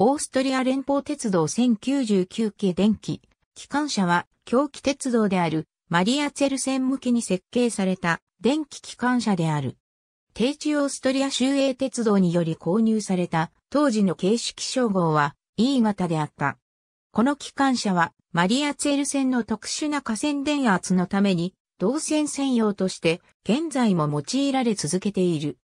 オーストリア連邦鉄道1099系電気。機関車は、狂気鉄道である、マリア・ツェル線向きに設計された、電気機関車である。定置オーストリア州営鉄道により購入された、当時の形式称号は、E 型であった。この機関車は、マリア・ツェル線の特殊な河川電圧のために、動線専用として、現在も用いられ続けている。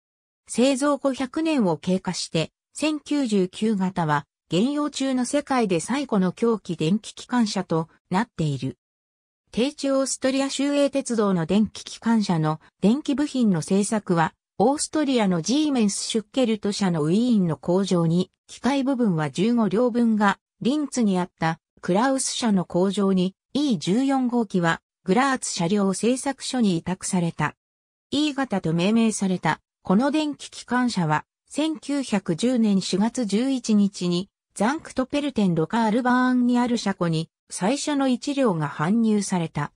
製造後0 0年を経過して、1099型は、現用中の世界で最古の狂気電気機関車となっている。低地オーストリア州営鉄道の電気機関車の電気部品の製作は、オーストリアのジーメンス・シュッケルト社のウィーンの工場に、機械部分は15両分が、リンツにあったクラウス社の工場に E14 号機はグラーツ車両製作所に委託された。E 型と命名されたこの電気機関車は1910年4月11日に、ザンクトペルテンロカールバーンにある車庫に最初の1両が搬入された。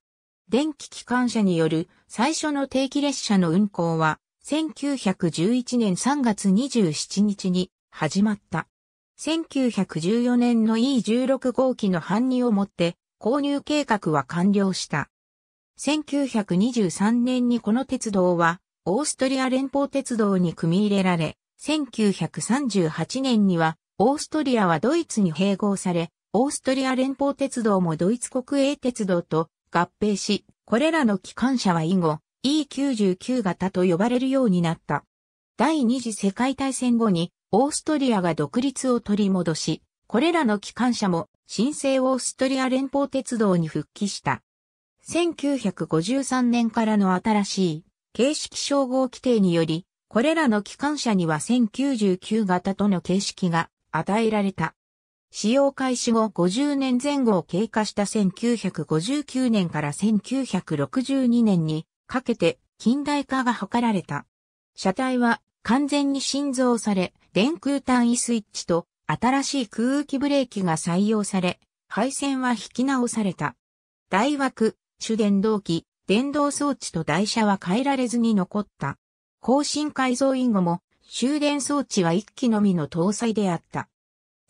電気機関車による最初の定期列車の運行は1911年3月27日に始まった。1914年の E16 号機の搬入をもって購入計画は完了した。1923年にこの鉄道はオーストリア連邦鉄道に組み入れられ、1938年には、オーストリアはドイツに併合され、オーストリア連邦鉄道もドイツ国営鉄道と合併し、これらの機関車は以後、E99 型と呼ばれるようになった。第二次世界大戦後に、オーストリアが独立を取り戻し、これらの機関車も新生オーストリア連邦鉄道に復帰した。1953年からの新しい形式称号規定により、これらの機関車には1099型との形式が与えられた。使用開始後50年前後を経過した1959年から1962年にかけて近代化が図られた。車体は完全に新造され、電空単位スイッチと新しい空気ブレーキが採用され、配線は引き直された。大枠、主電動機、電動装置と台車は変えられずに残った。更新改造以後も終電装置は1機のみの搭載であった。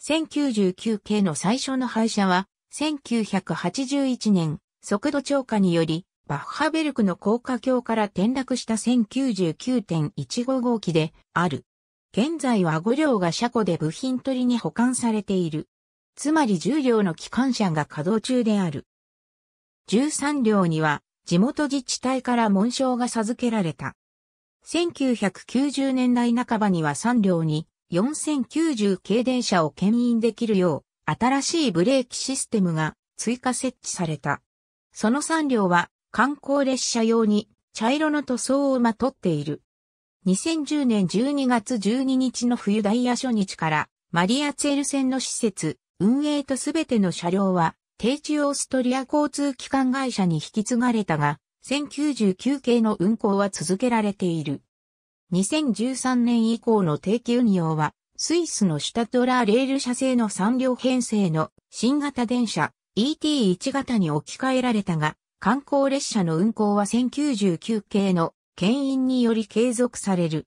1099系の最初の廃車は、1981年、速度超過により、バッハベルクの高架橋から転落した1 0 9 9 1 5号機である。現在は5両が車庫で部品取りに保管されている。つまり10両の機関車が稼働中である。13両には地元自治体から紋章が授けられた。1990年代半ばには3両に4090系電車を牽引できるよう新しいブレーキシステムが追加設置された。その3両は観光列車用に茶色の塗装をまとっている。2010年12月12日の冬ダイヤ初日からマリアツェル線の施設、運営とすべての車両は定置オーストリア交通機関会社に引き継がれたが、1099系の運行は続けられている。2013年以降の定期運用は、スイスのシュタトラーレール社製の3両編成の新型電車 ET1 型に置き換えられたが、観光列車の運行は1099系の牽引により継続される。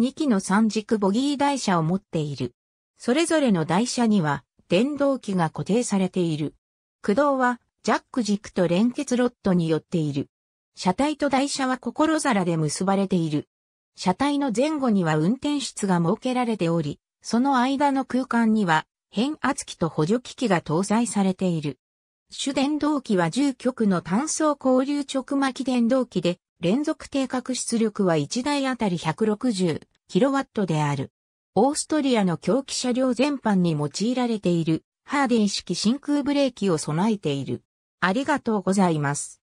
2機の三軸ボギー台車を持っている。それぞれの台車には電動機が固定されている。駆動はジャック軸と連結ロットによっている。車体と台車は心皿で結ばれている。車体の前後には運転室が設けられており、その間の空間には変圧器と補助機器が搭載されている。主電動機は重極の単素交流直巻電動機で、連続定格出力は1台あたり 160kW である。オーストリアの狂気車両全般に用いられている、ハーデン式真空ブレーキを備えている。ありがとうございます。